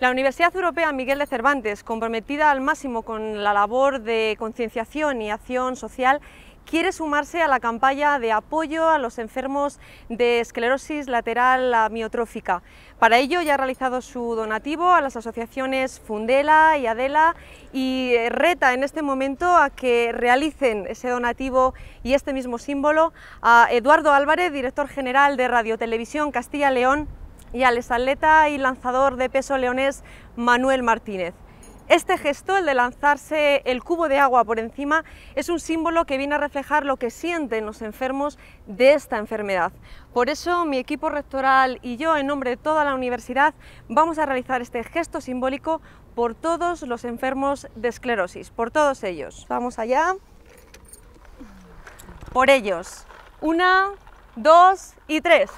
La Universidad Europea Miguel de Cervantes, comprometida al máximo con la labor de concienciación y acción social, quiere sumarse a la campaña de apoyo a los enfermos de esclerosis lateral amiotrófica. Para ello ya ha realizado su donativo a las asociaciones Fundela y Adela y reta en este momento a que realicen ese donativo y este mismo símbolo a Eduardo Álvarez, director general de Radio Televisión Castilla-León, y al exatleta y lanzador de peso leonés Manuel Martínez. Este gesto, el de lanzarse el cubo de agua por encima, es un símbolo que viene a reflejar lo que sienten los enfermos de esta enfermedad. Por eso mi equipo rectoral y yo, en nombre de toda la universidad, vamos a realizar este gesto simbólico por todos los enfermos de esclerosis, por todos ellos. Vamos allá. Por ellos. Una, dos y tres.